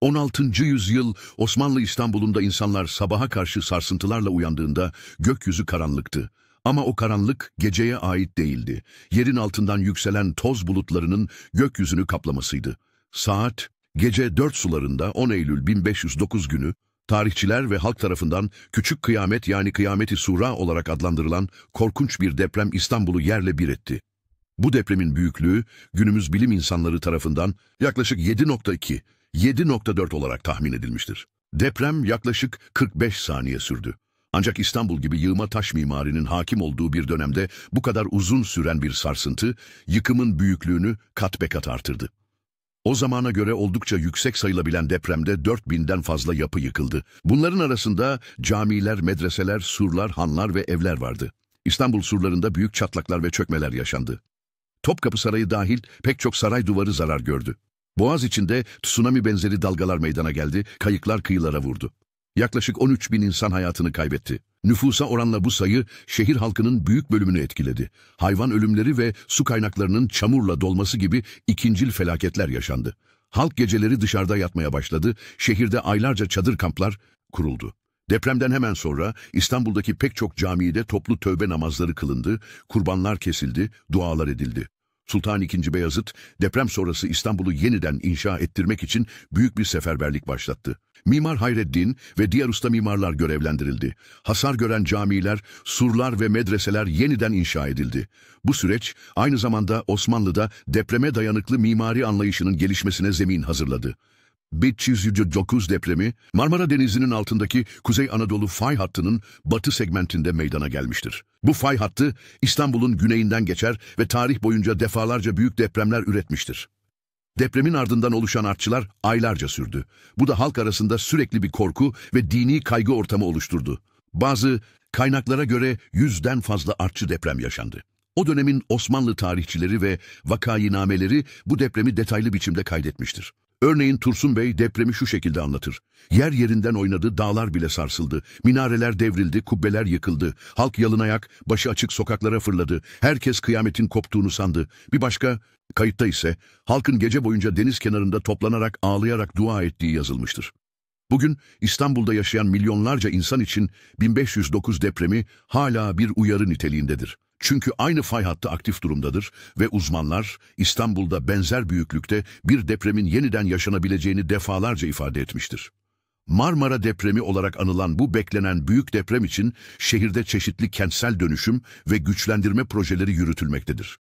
16. yüzyıl Osmanlı İstanbul'unda insanlar sabaha karşı sarsıntılarla uyandığında gökyüzü karanlıktı. Ama o karanlık geceye ait değildi. Yerin altından yükselen toz bulutlarının gökyüzünü kaplamasıydı. Saat gece 4 sularında 10 Eylül 1509 günü tarihçiler ve halk tarafından küçük kıyamet yani kıyameti sura olarak adlandırılan korkunç bir deprem İstanbul'u yerle bir etti. Bu depremin büyüklüğü günümüz bilim insanları tarafından yaklaşık 7.2 7.4 olarak tahmin edilmiştir. Deprem yaklaşık 45 saniye sürdü. Ancak İstanbul gibi yığma taş mimarinin hakim olduğu bir dönemde bu kadar uzun süren bir sarsıntı, yıkımın büyüklüğünü kat be kat artırdı. O zamana göre oldukça yüksek sayılabilen depremde 4000'den fazla yapı yıkıldı. Bunların arasında camiler, medreseler, surlar, hanlar ve evler vardı. İstanbul surlarında büyük çatlaklar ve çökmeler yaşandı. Topkapı Sarayı dahil pek çok saray duvarı zarar gördü. Boğaz içinde tsunami benzeri dalgalar meydana geldi, kayıklar kıyılara vurdu. Yaklaşık 13 bin insan hayatını kaybetti. Nüfusa oranla bu sayı şehir halkının büyük bölümünü etkiledi. Hayvan ölümleri ve su kaynaklarının çamurla dolması gibi ikincil felaketler yaşandı. Halk geceleri dışarıda yatmaya başladı, şehirde aylarca çadır kamplar kuruldu. Depremden hemen sonra İstanbul'daki pek çok camide toplu tövbe namazları kılındı, kurbanlar kesildi, dualar edildi. Sultan II. Beyazıt, deprem sonrası İstanbul'u yeniden inşa ettirmek için büyük bir seferberlik başlattı. Mimar Hayreddin ve diğer usta mimarlar görevlendirildi. Hasar gören camiler, surlar ve medreseler yeniden inşa edildi. Bu süreç aynı zamanda Osmanlı'da depreme dayanıklı mimari anlayışının gelişmesine zemin hazırladı. 509 depremi Marmara Denizi'nin altındaki Kuzey Anadolu fay hattının batı segmentinde meydana gelmiştir. Bu fay hattı İstanbul'un güneyinden geçer ve tarih boyunca defalarca büyük depremler üretmiştir. Depremin ardından oluşan artçılar aylarca sürdü. Bu da halk arasında sürekli bir korku ve dini kaygı ortamı oluşturdu. Bazı kaynaklara göre yüzden fazla artçı deprem yaşandı. O dönemin Osmanlı tarihçileri ve vakayinameleri bu depremi detaylı biçimde kaydetmiştir. Örneğin Tursun Bey depremi şu şekilde anlatır. Yer yerinden oynadı, dağlar bile sarsıldı. Minareler devrildi, kubbeler yıkıldı. Halk yalın ayak, başı açık sokaklara fırladı. Herkes kıyametin koptuğunu sandı. Bir başka kayıtta ise halkın gece boyunca deniz kenarında toplanarak ağlayarak dua ettiği yazılmıştır. Bugün İstanbul'da yaşayan milyonlarca insan için 1509 depremi hala bir uyarı niteliğindedir. Çünkü aynı fay hattı aktif durumdadır ve uzmanlar İstanbul'da benzer büyüklükte bir depremin yeniden yaşanabileceğini defalarca ifade etmiştir. Marmara depremi olarak anılan bu beklenen büyük deprem için şehirde çeşitli kentsel dönüşüm ve güçlendirme projeleri yürütülmektedir.